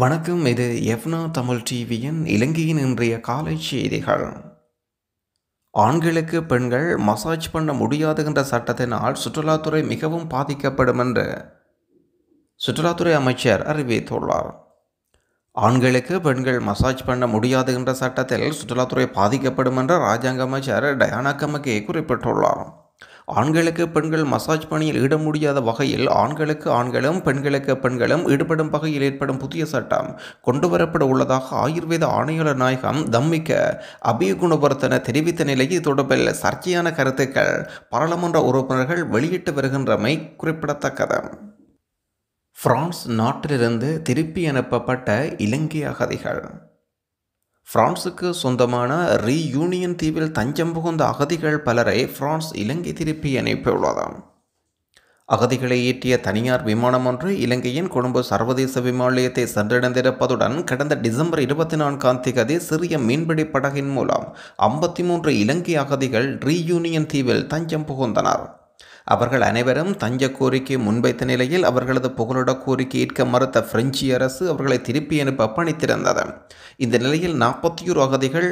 வணக்கம் இது எஃப்னா தமிழ் டிவியின் இலங்கையின் இன்றைய காலை செய்திகள் ஆண்களுக்கு பெண்கள் மசாஜ் பண்ண முடியாது என்ற சட்டத்தினால் சுற்றுலாத்துறை மிகவும் பாதிக்கப்படும் என்று சுற்றுலாத்துறை அமைச்சர் அறிவித்துள்ளார் ஆண்களுக்கு பெண்கள் மசாஜ் பண்ண முடியாது என்ற சட்டத்தில் சுற்றுலாத்துறை பாதிக்கப்படும் என்று ராஜாங்க அமைச்சர் டயானா கமக்கே குறிப்பிட்டுள்ளார் ஆண்களுக்கு பெண்கள் மசாஜ் பணியில் ஈட முடியாத வகையில் ஆண்களுக்கு ஆண்களும் பெண்களுக்கு பெண்களும் ஈடுபடும் வகையில் ஏற்படும் புதிய சட்டம் கொண்டுவரப்பட உள்ளதாக ஆயுர்வேத ஆணையாளர் நாயகம் தம்மிக்க அபிகுணவர்த்தன தெரிவித்த நிலையில் தொடர்பில் சர்ச்சையான கருத்துக்கள் பாராளுமன்ற உறுப்பினர்கள் வெளியிட்டு வருகின்றமை குறிப்பிடத்தக்கது பிரான்ஸ் நாட்டிலிருந்து திருப்பி அனுப்பப்பட்ட இலங்கை அகதிகள் பிரான்சுக்கு சொந்தமான ரீயூனியன் தீவில் தஞ்சம் புகுந்த அகதிகள் பலரை பிரான்ஸ் இலங்கை திருப்பி அனுப்பியுள்ளதாம் அகதிகளை ஏற்றிய தனியார் விமானம் ஒன்று இலங்கையின் கொழும்பு சர்வதேச விமான நிலையத்தை சென்றடைந்திருப்பதுடன் கடந்த டிசம்பர் இருபத்தி நான்காம் தேதி சிறிய மீன்பிடி படகின் மூலம் ஐம்பத்தி மூன்று இலங்கை அகதிகள் ரீயூனியன் தீவில் தஞ்சம் புகுந்தனர் அவர்கள் அனைவரும் தஞ்ச கோரிக்கை முன்வைத்த நிலையில் அவர்களது புகலிட கோரிக்கை ஏற்க மறுத்த பிரெஞ்சு அரசு அவர்களை திருப்பி அனுப்ப பணித்திருந்தது இந்த நிலையில் நாற்பத்தியோரு அகதிகள்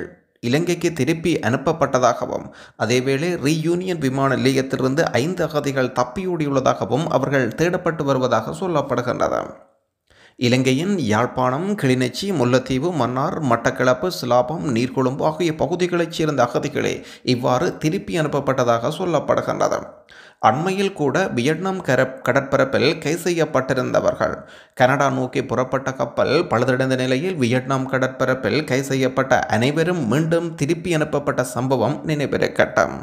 இலங்கைக்கு திருப்பி அனுப்பப்பட்டதாகவும் அதேவேளை ரீயூனியன் விமான நிலையத்திலிருந்து ஐந்து அகதிகள் தப்பியோடியுள்ளதாகவும் அவர்கள் தேடப்பட்டு வருவதாக சொல்லப்படுகின்றது இலங்கையின் யாழ்ப்பாணம் கிளிநொச்சி முல்லைத்தீவு மன்னார் மட்டக்கிளப்பு சிலாபம் நீர்கொழும்பு ஆகிய பகுதிகளைச் சேர்ந்த அகதிகளே இவ்வாறு திருப்பி அனுப்பப்பட்டதாக சொல்லப்படுகின்றது அண்மையில் கூட வியட்நாம் கர கடற்பரப்பில் கை செய்யப்பட்டிருந்தவர்கள் கனடா நோக்கி புறப்பட்ட கப்பல் பழுதடைந்த நிலையில் வியட்நாம் கடற்பரப்பில் கை செய்யப்பட்ட அனைவரும் மீண்டும் திருப்பி அனுப்பப்பட்ட சம்பவம் நினைவிருக்கட்டும்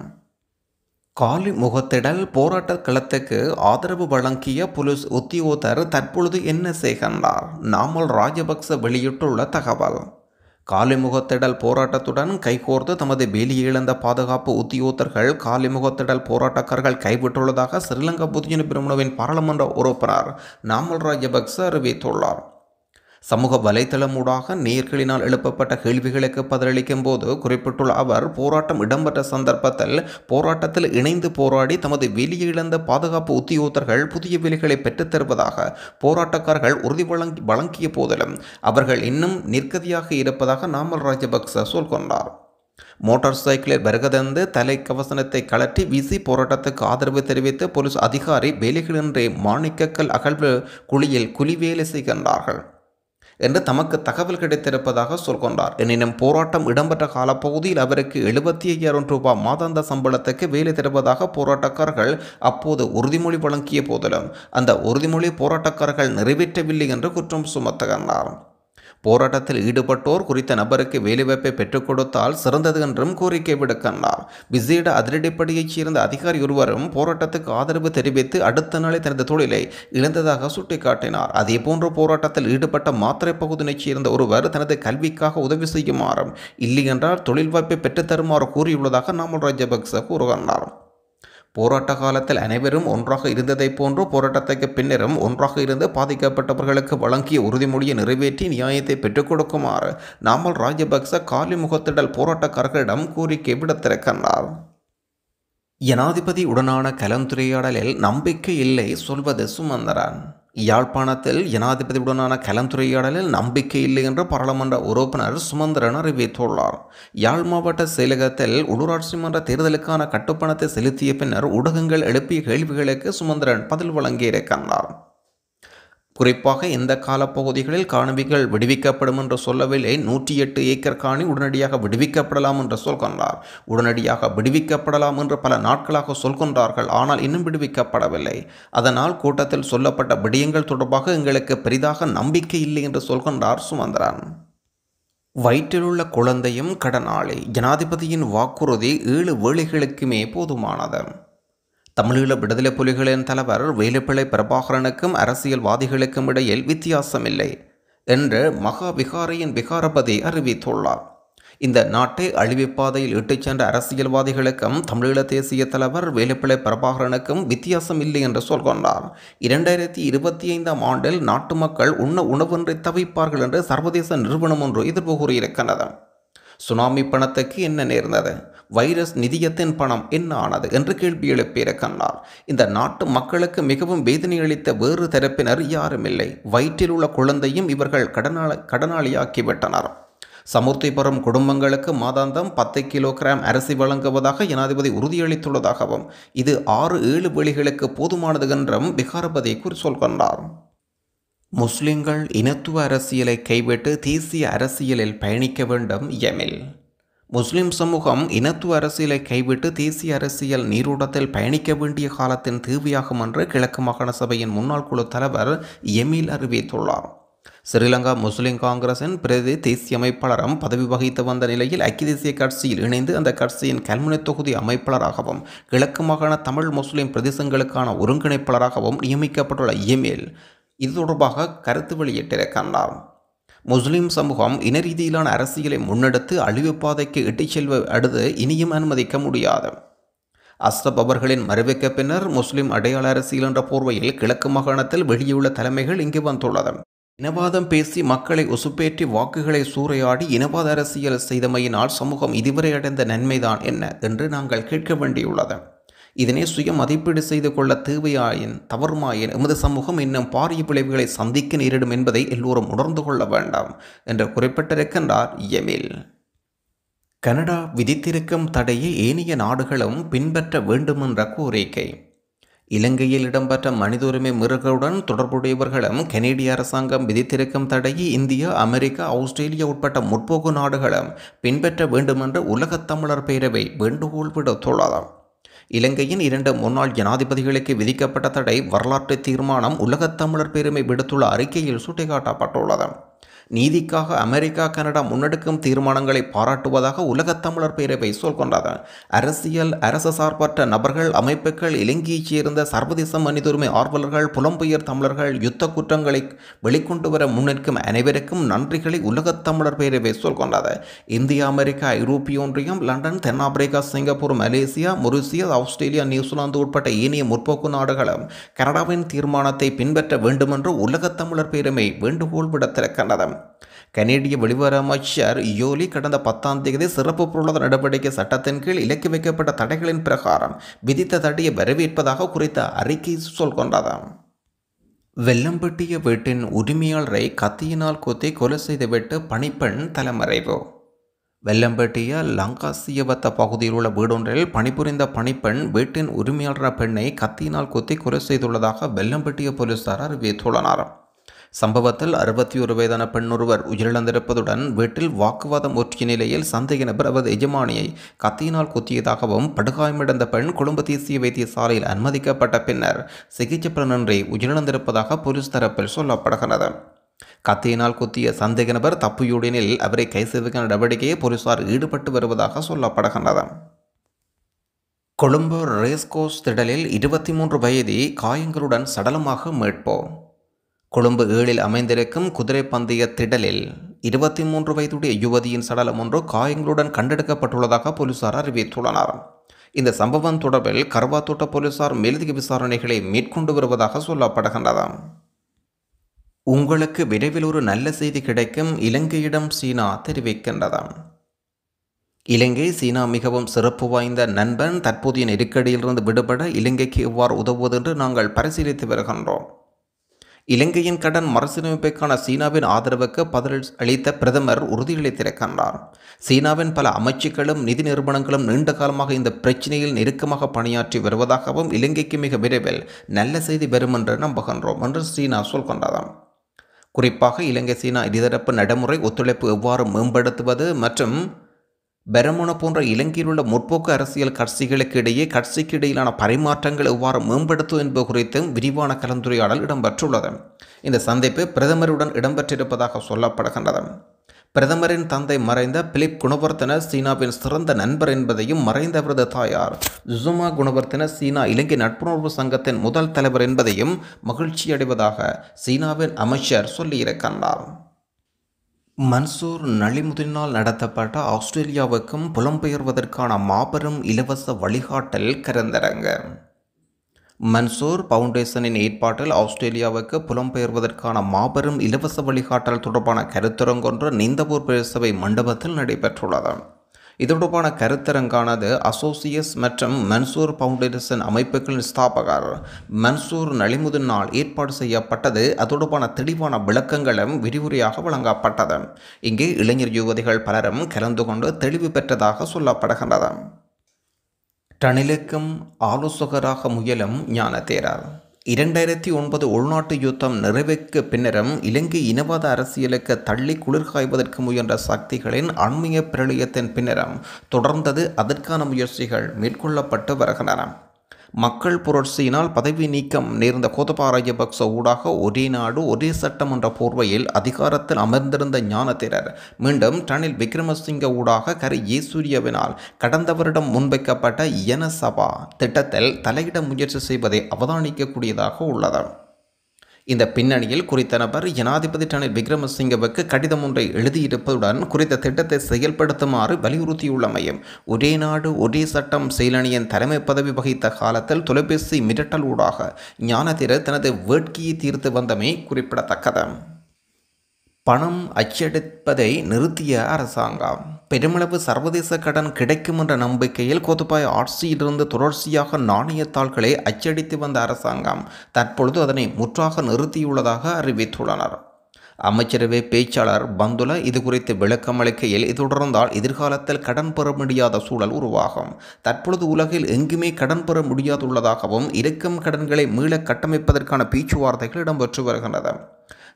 காலி முகத்திடல் போராட்ட களத்துக்கு ஆதரவு வழங்கிய புலிஸ் உத்தியோதர் தற்பொழுது என்ன செய்கின்றார் நாமல் ராஜபக்ச வெளியிட்டுள்ள தகவல் காலிமுகத்திடல் போராட்டத்துடன் கைகோர்த்து தமது வேலி இழந்த பாதுகாப்பு உத்தியோகத்தர்கள் காலிமுகத்திடல் போராட்டக்காரர்கள் கைவிட்டுள்ளதாக ஸ்ரீலங்கா பொதுஜன பெருமனவின் பாராளுமன்ற உறுப்பினர் நாமல் ராஜபக்ச அறிவித்துள்ளார் சமூக வலைதளமூடாக நேர்களினால் எழுப்பப்பட்ட கேள்விகளுக்கு பதிலளிக்கும் போது குறிப்பிட்டுள்ள அவர் போராட்டம் இடம்பெற்ற சந்தர்ப்பத்தில் போராட்டத்தில் இணைந்து போராடி தமது வெளியிழந்த பாதுகாப்பு உத்தியோகத்தர்கள் புதிய வேலைகளை பெற்றுத் தருவதாக போராட்டக்காரர்கள் உறுதி வழங்கி வழங்கிய போதிலும் அவர்கள் இன்னும் நிற்கதியாக இருப்பதாக நாமல் ராஜபக்ச சொல்கொண்டார் மோட்டார் சைக்கிளில் வருகதந்து தலை கவசனத்தை கலற்றி வீசி போராட்டத்துக்கு ஆதரவு தெரிவித்து போலீஸ் அதிகாரி வேலைகளின்றி மாணிக்கக்கல் அகழ்வு குழியில் குளிவேலை செய்கின்றார்கள் என்று தமக்கு தகவல் கிடைத்திருப்பதாக சொல்கொண்டார் எனினும் போராட்டம் இடம்பெற்ற காலப்பகுதியில் அவருக்கு எழுபத்தி ஐயாயிரம் ரூபாய் மாதாந்த சம்பளத்துக்கு வேலை தருவதாக போராட்டக்காரர்கள் அப்போது உறுதிமொழி வழங்கிய போதிலும் அந்த உறுதிமொழி போராட்டக்காரர்கள் நிறைவேற்றவில்லை என்று குற்றம் சுமத்துகின்றார் போராட்டத்தில் ஈடுபட்டோர் குறித்த நபருக்கு வேலைவாய்ப்பை பெற்றுக் கொடுத்தால் சிறந்தது என்றும் கோரிக்கை விடுக்கின்றார் விசேட அதிரடிப்படையைச் சேர்ந்த அதிகாரி ஒருவரும் போராட்டத்துக்கு ஆதரவு தெரிவித்து அடுத்த நாளை தனது தொழிலை இழந்ததாக சுட்டிக்காட்டினார் அதேபோன்று போராட்டத்தில் ஈடுபட்ட மாத்திரை பகுதியினைச் சேர்ந்த ஒருவர் தனது கல்விக்காக உதவி செய்யுமாறும் இல்லையென்றால் தொழில் வாய்ப்பை பெற்றுத்தருமாறு கூறியுள்ளதாக நாமல் ராஜபக்ச கூறுகின்றார் போராட்ட காலத்தில் அனைவரும் ஒன்றாக இருந்ததைப் போன்று போராட்டத்துக்கு பின்னரும் ஒன்றாக இருந்து பாதிக்கப்பட்டவர்களுக்கு வழங்கிய உறுதிமொழியை நிறைவேற்றி நியாயத்தை பெற்றுக் கொடுக்குமாறு நாமல் ராஜபக்ச காலிமுகத்திடல் போராட்டக்காரர்களிடம் கோரிக்கை விடுத்திருக்கின்றார் உடனான கலந்துரையாடலில் நம்பிக்கை இல்லை சொல்வது சுமந்தரன் யாழ்ப்பாணத்தில் ஜனாதிபதியுடனான கலந்துரையாடலில் நம்பிக்கை இல்லை என்று பாராளுமன்ற உறுப்பினர் சுமந்திரன் அறிவித்துள்ளார் யாழ் மாவட்ட செயலகத்தில் உள்ளூராட்சி மன்ற தேர்தலுக்கான கட்டுப்பணத்தை செலுத்திய பின்னர் ஊடகங்கள் எழுப்பிய கேள்விகளுக்கு சுமந்திரன் பதில் வழங்கியிருக்கின்றார் குறிப்பாக இந்த காலப்பகுதிகளில் காணவிகள் விடுவிக்கப்படும் என்று சொல்லவில்லை நூற்றி எட்டு ஏக்கர் காணி உடனடியாக விடுவிக்கப்படலாம் என்று சொல்கின்றார் உடனடியாக விடுவிக்கப்படலாம் என்று பல நாட்களாக சொல்கின்றார்கள் ஆனால் இன்னும் விடுவிக்கப்படவில்லை அதனால் கூட்டத்தில் சொல்லப்பட்ட விடயங்கள் தொடர்பாக எங்களுக்கு பெரிதாக நம்பிக்கை இல்லை என்று சொல்கின்றார் சுமந்திரன் வயிற்றிலுள்ள குழந்தையும் கடனாளி ஜனாதிபதியின் வாக்குறுதி ஏழு வேளைகளுக்குமே போதுமானது தமிழீழ விடுதலை புலிகளின் தலைவர் வேலுப்பிள்ளை பிரபாகரனுக்கும் அரசியல்வாதிகளுக்கும் இடையில் வித்தியாசமில்லை என்று மகா விகாரையின் விகாரபதி அறிவித்துள்ளார் இந்த நாட்டை அழிவுப்பாதையில் இட்டுச் சென்ற அரசியல்வாதிகளுக்கும் தமிழீழ தேசிய தலைவர் வேலுப்பிள்ளை பிரபாகரனுக்கும் வித்தியாசம் இல்லை என்று சொல்கொண்டார் இரண்டாயிரத்தி இருபத்தி ஐந்தாம் ஆண்டில் நாட்டு மக்கள் உண்ண உணவொன்றை தவிப்பார்கள் என்று சர்வதேச நிறுவனம் ஒன்று எதிர்ப்பு கூறியிருக்கிறது சுனாமி பணத்துக்கு என்ன நேர்ந்தது வைரஸ் நிதியத்தின் பணம் என்ன ஆனது என்று கேள்வி எழுப்பிய கண்ணார் இந்த நாட்டு மக்களுக்கு மிகவும் வேதனை அளித்த வேறு தரப்பினர் யாரும் இல்லை வயிற்றில் உள்ள குழந்தையும் இவர்கள் கடனாளி கடனாளியாக்கிவிட்டனர் பெறும் குடும்பங்களுக்கு மாதாந்தம் பத்து கிலோகிராம் அரிசி வழங்குவதாக ஜனாதிபதி உறுதியளித்துள்ளதாகவும் இது ஆறு ஏழு வெளிகளுக்கு போதுமானது என்றும் பிகாரபதி குறி சொல்கின்றார் முஸ்லிம்கள் இனத்துவ அரசியலை கைவிட்டு தேசிய அரசியலில் பயணிக்க வேண்டும் எமில் முஸ்லிம் சமூகம் இனத்துவ அரசியலை கைவிட்டு தேசிய அரசியல் நீரோட்டத்தில் பயணிக்க வேண்டிய காலத்தின் தேவையாகும் என்று கிழக்கு மாகாண சபையின் முன்னாள் குழு தலைவர் எமில் அறிவித்துள்ளார் ஸ்ரீலங்கா முஸ்லிம் காங்கிரசின் பிரதி தேசிய அமைப்பாளரும் பதவி வகித்து வந்த நிலையில் ஐக்கிய தேசிய கட்சியில் இணைந்து அந்த கட்சியின் கல்முனை தொகுதி அமைப்பாளராகவும் கிழக்கு மாகாண தமிழ் முஸ்லிம் பிரதேசங்களுக்கான ஒருங்கிணைப்பாளராகவும் நியமிக்கப்பட்டுள்ள எமில் இது தொடர்பாக கருத்து வெளியிட்டிருக்கின்றார் முஸ்லிம் சமூகம் இன ரீதியிலான அரசியலை முன்னெடுத்து அழிவுப்பாதைக்கு இட்டுச் செல்வ அடுத்து இனியும் அனுமதிக்க முடியாது அஸ்தப் அவர்களின் மறைவுக்கு பின்னர் முஸ்லிம் அடையாள அரசியல் என்ற போர்வையில் கிழக்கு மாகாணத்தில் வெளியுள்ள தலைமைகள் இங்கு வந்துள்ளது இனவாதம் பேசி மக்களை உசுப்பேற்றி வாக்குகளை சூறையாடி இனவாத அரசியல் செய்தமையினால் சமூகம் இதுவரை அடைந்த நன்மைதான் என்ன என்று நாங்கள் கேட்க வேண்டியுள்ளது இதனை சுய மதிப்பீடு செய்து கொள்ள தேவையாயின் தவறுமாயின் எமது சமூகம் இன்னும் பாரிய விளைவுகளை சந்திக்க நேரிடும் என்பதை எல்லோரும் உணர்ந்து கொள்ள வேண்டாம் என்று குறிப்பிட்டிருக்கின்றார் எமில் கனடா விதித்திருக்கும் தடையை ஏனைய நாடுகளும் பின்பற்ற வேண்டுமென்ற கோரிக்கை இலங்கையில் இடம்பெற்ற மனித உரிமை மிருகளுடன் தொடர்புடையவர்களும் கனேடிய அரசாங்கம் விதித்திருக்கும் தடையை இந்தியா அமெரிக்கா ஆஸ்திரேலியா உட்பட்ட முற்போக்கு நாடுகளும் பின்பற்ற வேண்டுமென்று உலகத் தமிழர் பேரவை வேண்டுகோள் விடுத்துள்ளதாம் இலங்கையின் இரண்டு முன்னாள் ஜனாதிபதிகளுக்கு விதிக்கப்பட்ட தடை வரலாற்று தீர்மானம் உலகத் தமிழர் பெருமை விடுத்துள்ள அறிக்கையில் சுட்டிக்காட்டப்பட்டுள்ளது நீதிக்காக அமெரிக்கா கனடா முன்னெடுக்கும் தீர்மானங்களை பாராட்டுவதாக உலகத் தமிழர் பேரவை சொல் கொண்டது அரசியல் அரசு சார்பற்ற நபர்கள் அமைப்புகள் இலங்கையைச் சேர்ந்த சர்வதேச மனிதுரிமை ஆர்வலர்கள் புலம்பெயர் தமிழர்கள் யுத்த குற்றங்களை வெளிக்கொண்டு வர முன்னிற்கும் அனைவருக்கும் நன்றிகளை உலகத் தமிழர் பேரவை சொல் கொண்டது இந்தியா அமெரிக்கா ஐரோப்பிய ஒன்றியம் லண்டன் தென்னாப்பிரிக்கா Singapore Malaysia Mauritius Australia New Zealand உட்பட்ட ஏனைய முற்போக்கு நாடுகளும் கனடாவின் தீர்மானத்தை பின்பற்ற வேண்டுமென்று உலகத் தமிழர் பேரவை வேண்டுகோள் விடத்திருக்கின்றது கனேடிய வெளிவர அமைச்சர் யோலி கடந்த பத்தாம் தேதி சிறப்பு பொருளாதார நடவடிக்கை சட்டத்தின் கீழ் இலக்கி வைக்கப்பட்ட தடைகளின் பிரகாரம் விதித்த தடையை வரவேற்பதாக குறித்த அறிக்கை சொல்கொண்டது வெள்ளம்பட்டிய வீட்டின் உரிமையாளரை கத்தியினால் கொத்தி கொலை செய்துவிட்டு பணிப்பெண் தலைமறைவு வெள்ளம்பட்டிய லங்காசியவத்த பகுதியில் உள்ள வீடொன்றில் பணிபுரிந்த பணிப்பெண் வீட்டின் உரிமையாளர் பெண்ணை கத்தியினால் கொத்தி கொலை செய்துள்ளதாக வெள்ளம்பட்டிய போலீசார் அறிவித்துள்ளனர் சம்பவத்தில் அறுபத்தி ஒரு வயதான பெண் ஒருவர் உயிரிழந்திருப்பதுடன் வீட்டில் வாக்குவாதம் ஒற்றிய நிலையில் சந்தேக நபர் அவரது எஜமானியை கத்தியினால் குத்தியதாகவும் படுகாயமடைந்த பெண் கொழும்பு தேசிய வைத்தியசாலையில் அனுமதிக்கப்பட்ட பின்னர் சிகிச்சை பலனின்றி உயிரிழந்திருப்பதாக போலீஸ் தரப்பில் சொல்லப்படுகிறது கத்தியினால் குத்திய சந்தேக நபர் தப்பியுடனில் அவரை கை செய்வதற்கான நடவடிக்கையை போலீசார் ஈடுபட்டு வருவதாக சொல்லப்படுகின்றது கொழும்பு ரேஸ்கோஸ் திடலில் இருபத்தி மூன்று வயதி காயங்களுடன் சடலமாக மீட்போம் கொழும்பு ஏழில் அமைந்திருக்கும் குதிரை பந்தய திடலில் இருபத்தி மூன்று வயதுடைய யுவதியின் சடலம் ஒன்று காயங்களுடன் கண்டெடுக்கப்பட்டுள்ளதாக போலீசார் அறிவித்துள்ளனர் இந்த சம்பவம் தொடர்பில் கர்வாத்தோட்ட போலீசார் மேலதிக விசாரணைகளை மேற்கொண்டு வருவதாக சொல்லப்படுகின்றது உங்களுக்கு விரைவில் ஒரு நல்ல செய்தி கிடைக்கும் இலங்கையிடம் சீனா தெரிவிக்கின்றது இலங்கை சீனா மிகவும் சிறப்பு வாய்ந்த நண்பன் தற்போதைய நெருக்கடியிலிருந்து விடுபட இலங்கைக்கு எவ்வாறு உதவுவது என்று நாங்கள் பரிசீலித்து வருகின்றோம் இலங்கையின் கடன் மறுசீரமைப்பைக்கான சீனாவின் ஆதரவுக்கு பதில் அளித்த பிரதமர் உறுதியளித்திருக்கின்றார் சீனாவின் பல அமைச்சுக்களும் நிதி நிறுவனங்களும் நீண்ட காலமாக இந்த பிரச்சினையில் நெருக்கமாக பணியாற்றி வருவதாகவும் இலங்கைக்கு மிக விரைவில் நல்ல செய்தி வரும் என்று நம்புகின்றோம் என்று சீனா சொல்கின்றதாம் குறிப்பாக இலங்கை சீனா இருதரப்பு நடைமுறை ஒத்துழைப்பு எவ்வாறு மேம்படுத்துவது மற்றும் பெரமுன போன்ற இலங்கையில் உள்ள முற்போக்கு அரசியல் கட்சிகளுக்கு இடையே கட்சிக்கு இடையிலான பரிமாற்றங்கள் எவ்வாறு மேம்படுத்தும் என்பது குறித்தும் விரிவான கலந்துரையாடல் இடம்பெற்றுள்ளது இந்த சந்திப்பு பிரதமருடன் இடம்பெற்றிருப்பதாக சொல்லப்படுகின்றது பிரதமரின் தந்தை மறைந்த பிலிப் குணவர்த்தன சீனாவின் சிறந்த நண்பர் என்பதையும் மறைந்த அவரது தாயார் ஜுசுமா குணவர்த்தன சீனா இலங்கை நட்புணர்வு சங்கத்தின் முதல் தலைவர் என்பதையும் மகிழ்ச்சியடைவதாக சீனாவின் அமைச்சர் சொல்லியிருக்கின்றார் மன்சூர் நலிமுதினால் நடத்தப்பட்ட ஆஸ்திரேலியாவுக்கும் புலம்பெயர்வதற்கான மாபெரும் இலவச வழிகாட்டல் கலந்தரங்க மன்சூர் பவுண்டேஷனின் ஏற்பாட்டில் ஆஸ்திரேலியாவுக்கு புலம்பெயர்வதற்கான மாபெரும் இலவச வழிகாட்டல் தொடர்பான கருத்தரங்கொன்று நீந்தபூர் பேரசபை மண்டபத்தில் நடைபெற்றுள்ளது இது கருத்தரங்கானது அசோசியஸ் மற்றும் மன்சூர் ஃபவுண்டேஷன் அமைப்புகளின் ஸ்தாபகர் மன்சூர் நலிமுதினால் ஏற்பாடு செய்யப்பட்டது அது தெளிவான விளக்கங்களும் விரிவுரையாக வழங்கப்பட்டது இங்கே இளைஞர் யுவதிகள் பலரும் கலந்து கொண்டு தெளிவு பெற்றதாக சொல்லப்படுகின்றது டணிலுக்கும் ஆலோசகராக முயலும் ஞானத்தேரர் இரண்டாயிரத்தி ஒன்பது உள்நாட்டு யுத்தம் நிறைவுக்கு பின்னரும் இலங்கை இனவாத அரசியலுக்கு தள்ளி குளிர்காய்வதற்கு முயன்ற சக்திகளின் அண்மைய பிரளயத்தின் பின்னரும் தொடர்ந்தது அதற்கான முயற்சிகள் மேற்கொள்ளப்பட்டு வருகின்றன மக்கள் புரட்சியினால் பதவி நீக்கம் நேர்ந்த கோதபா ராஜபக்ச ஊடாக ஒரே நாடு ஒரே சட்டமன்ற போர்வையில் அதிகாரத்தில் அமர்ந்திருந்த ஞானத்திரர் மீண்டும் ரணில் விக்ரமசிங்க ஊடாக கரு ஏசூரியவினால் கடந்த வருடம் முன்வைக்கப்பட்ட என சபா திட்டத்தில் தலையிட முயற்சி செய்வதை அவதானிக்கக்கூடியதாக உள்ளது இந்த பின்னணியில் குறித்த நபர் ஜனாதிபதி ரணில் விக்ரமசிங்கவுக்கு கடிதம் ஒன்றை எழுதியிருப்பதுடன் குறித்த திட்டத்தை செயல்படுத்துமாறு வலியுறுத்தியுள்ளமையும் ஒரே நாடு ஒரே சட்டம் செயலணியின் தலைமை பதவி வகித்த காலத்தில் தொலைபேசி மிரட்டலூடாக ஞானதிர தனது வேட்கையை தீர்த்து வந்தமை குறிப்பிடத்தக்கது பணம் அச்சடிப்பதை நிறுத்திய அரசாங்கம் பெருமளவு சர்வதேச கடன் கிடைக்கும் என்ற நம்பிக்கையில் கோத்துபாய் ஆட்சியிலிருந்து தொடர்ச்சியாக நாணயத்தாள்களை அச்சடித்து வந்த அரசாங்கம் தற்பொழுது அதனை முற்றாக நிறுத்தியுள்ளதாக அறிவித்துள்ளனர் அமைச்சரவை பேச்சாளர் பந்துல இது குறித்து விளக்கம் அளிக்கையில் இது தொடர்ந்தால் எதிர்காலத்தில் கடன் பெற முடியாத சூழல் உருவாகும் தற்பொழுது உலகில் எங்குமே கடன் பெற முடியாதுள்ளதாகவும் இருக்கும் கடன்களை மீள கட்டமைப்பதற்கான பேச்சுவார்த்தைகள் இடம்பெற்று வருகின்றன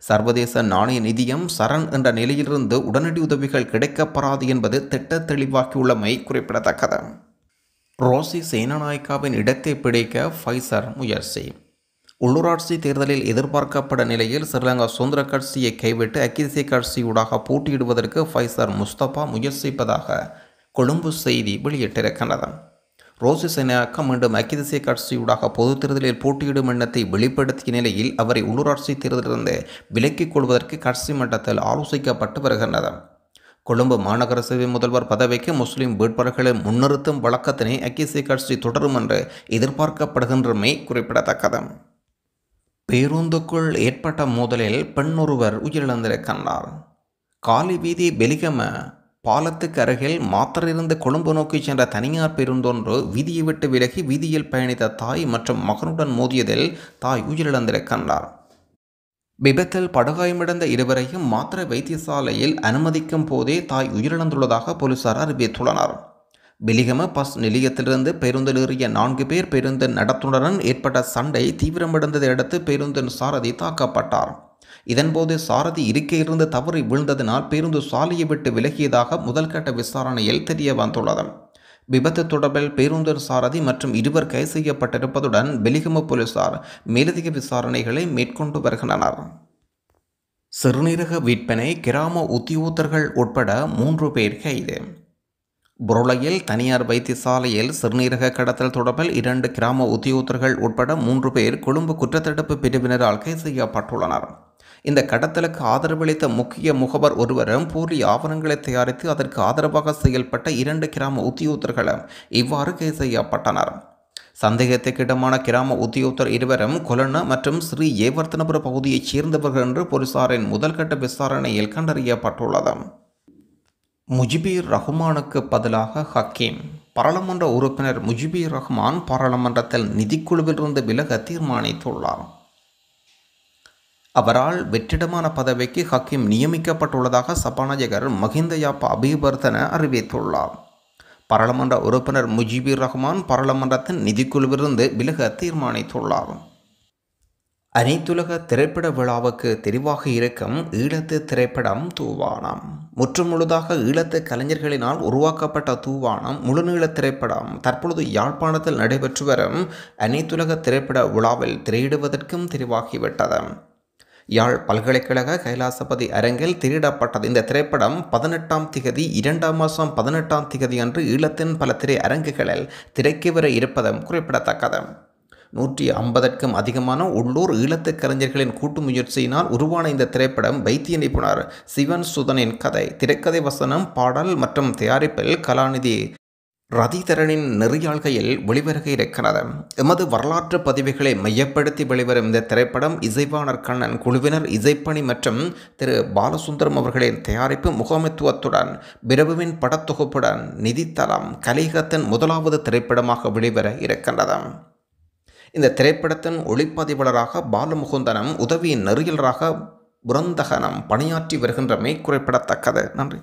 சர்வதேச நாணய நிதியம் சரண் என்ற நிலையிலிருந்து உடனடி உதவிகள் கிடைக்கப்பெறாது என்பது திட்ட தெளிவாக்கியுள்ளமை குறிப்பிடத்தக்கது ரோசி சேனநாயக்காவின் இடத்தை பிடிக்க ஃபைசர் முயற்சி உள்ளூராட்சி தேர்தலில் எதிர்பார்க்கப்பட்ட நிலையில் ஸ்ரீலங்கா சுதந்திர கட்சியை கைவிட்டு அக்கிதிசை கட்சியூடாக போட்டியிடுவதற்கு ஃபைசர் முஸ்தபா முயற்சிப்பதாக கொழும்பு செய்தி வெளியிட்டிருக்கின்றன ரோசி செனாக்க மீண்டும் ஐக்கிய தேசிய கட்சியூடாக பொது தேர்தலில் போட்டியிடும் எண்ணத்தை வெளிப்படுத்திய நிலையில் அவரை உள்ளூராட்சி தேர்தலிலிருந்து விலக்கிக் கொள்வதற்கு கட்சி மட்டத்தில் ஆலோசிக்கப்பட்டு வருகின்றது கொழும்பு மாநகர சபை முதல்வர் பதவிக்கு முஸ்லீம் வேட்பாளர்களை முன்னிறுத்தும் வழக்கத்தினை ஐக்கிய கட்சி தொடரும் என்று எதிர்பார்க்கப்படுகின்றமை குறிப்பிடத்தக்கது பேருந்துக்குள் ஏற்பட்ட மோதலில் பெண்ணொருவர் உயிரிழந்திருக்கின்றார் காலி வீதி பெலிகம பாலத்துக்கு அருகில் மாத்திரிருந்து கொழும்பு நோக்கி சென்ற தனியார் பேருந்தொன்று வீதியை விட்டு விலகி வீதியில் பயணித்த தாய் மற்றும் மகனுடன் மோதியதில் தாய் கண்டார் விபத்தில் படுகாயமடைந்த இருவரையும் மாத்திரை வைத்தியசாலையில் அனுமதிக்கும் போதே தாய் உயிரிழந்துள்ளதாக போலீசார் அறிவித்துள்ளனர் பெலிகம பஸ் நிலையத்திலிருந்து பேருந்தில் நான்கு பேர் பேருந்தின் நடத்துனருடன் ஏற்பட்ட சண்டை தீவிரமடைந்ததை அடுத்து பேருந்தின் சாரதி தாக்கப்பட்டார் இதன்போது சாரதி இருக்கையிலிருந்து தவறி விழுந்ததனால் பேருந்து சாலையை விட்டு விலகியதாக முதல்கட்ட விசாரணையில் தெரிய வந்துள்ளது விபத்து தொடர்பில் பேருந்தர் சாரதி மற்றும் இருவர் கைது செய்யப்பட்டிருப்பதுடன் வெளிகம போலீசார் மேலதிக விசாரணைகளை மேற்கொண்டு வருகின்றனர் சிறுநீரக விற்பனை கிராம உத்தியோகத்தர்கள் உட்பட மூன்று பேர் கைது புரளையில் தனியார் வைத்தியசாலையில் சிறுநீரக கடத்தல் தொடர்பில் இரண்டு கிராம உத்தியோகத்தர்கள் உட்பட மூன்று பேர் கொழும்பு குற்றத்தடுப்பு பிரிவினரால் கைது செய்யப்பட்டுள்ளனர் இந்த கடத்தலுக்கு ஆதரவளித்த முக்கிய முகவர் ஒருவரும் போலி ஆவணங்களை தயாரித்து அதற்கு ஆதரவாக செயல்பட்ட இரண்டு கிராம உத்தியோகர்களும் இவ்வாறு கைது செய்யப்பட்டனர் சந்தேகத்திற்கிடமான கிராம உத்தியோகத்தர் இருவரும் கொலன மற்றும் ஸ்ரீ ஏவர்த்தனபுர பகுதியைச் சேர்ந்தவர்கள் என்று போலீசாரின் முதல்கட்ட விசாரணையில் கண்டறியப்பட்டுள்ளது முஜிபீர் ரஹ்மானுக்கு பதிலாக ஹக்கீம் பாராளுமன்ற உறுப்பினர் முஜிபீர் ரஹ்மான் பாராளுமன்றத்தில் நிதிக்குழுவிலிருந்து விலக தீர்மானித்துள்ளார் அவரால் வெற்றிடமான பதவிக்கு ஹக்கீம் நியமிக்கப்பட்டுள்ளதாக சபாநாயகர் மஹிந்த யாப்பா அபிவர்த்தன அறிவித்துள்ளார் பாராளுமன்ற உறுப்பினர் முஜிபுர் ரஹ்மான் பாராளுமன்றத்தின் நிதிக்குழுவிலிருந்து விலக தீர்மானித்துள்ளார் அனைத்துலக திரைப்பட விழாவுக்கு தெரிவாக இருக்கும் ஈழத்து திரைப்படம் தூவானம் முற்றுமுழுதாக ஈழத்து கலைஞர்களினால் உருவாக்கப்பட்ட தூவானம் முழுநீள திரைப்படம் தற்பொழுது யாழ்ப்பாணத்தில் நடைபெற்று வரும் அனைத்துலக திரைப்பட விழாவில் திரையிடுவதற்கும் தெரிவாகிவிட்டது யாழ் பல்கலைக்கழக கைலாசபதி அரங்கில் திரையிடப்பட்டது இந்த திரைப்படம் பதினெட்டாம் திகதி இரண்டாம் மாதம் பதினெட்டாம் திகதி அன்று ஈழத்தின் பல திரை அரங்குகளில் திரைக்கு வர இருப்பதும் குறிப்பிடத்தக்கது நூற்றி ஐம்பதற்கும் அதிகமான உள்ளூர் ஈழத்து கலைஞர்களின் கூட்டு முயற்சியினால் உருவான இந்த திரைப்படம் வைத்திய நிபுணர் சிவன் சுதனின் கதை திரைக்கதை வசனம் பாடல் மற்றும் தயாரிப்பில் கலாநிதி ரதிதரனின் நெறியாழ்கையில் வெளிவருக இருக்கிறது எமது வரலாற்று பதிவுகளை மையப்படுத்தி வெளிவரும் இந்த திரைப்படம் இசைவாணர் கண்ணன் குழுவினர் இசைப்பணி மற்றும் திரு பாலசுந்தரம் அவர்களின் தயாரிப்பு முகாமித்துவத்துடன் பிரபுவின் படத்தொகுப்புடன் நிதித்தளம் கலிகத்தின் முதலாவது திரைப்படமாக வெளிவர இருக்கின்றது இந்த திரைப்படத்தின் ஒளிப்பதிவாளராக பாலமுகுந்தனம் உதவியின் நெறியலராக புரந்தகனம் பணியாற்றி வருகின்றமை குறிப்பிடத்தக்கது நன்றி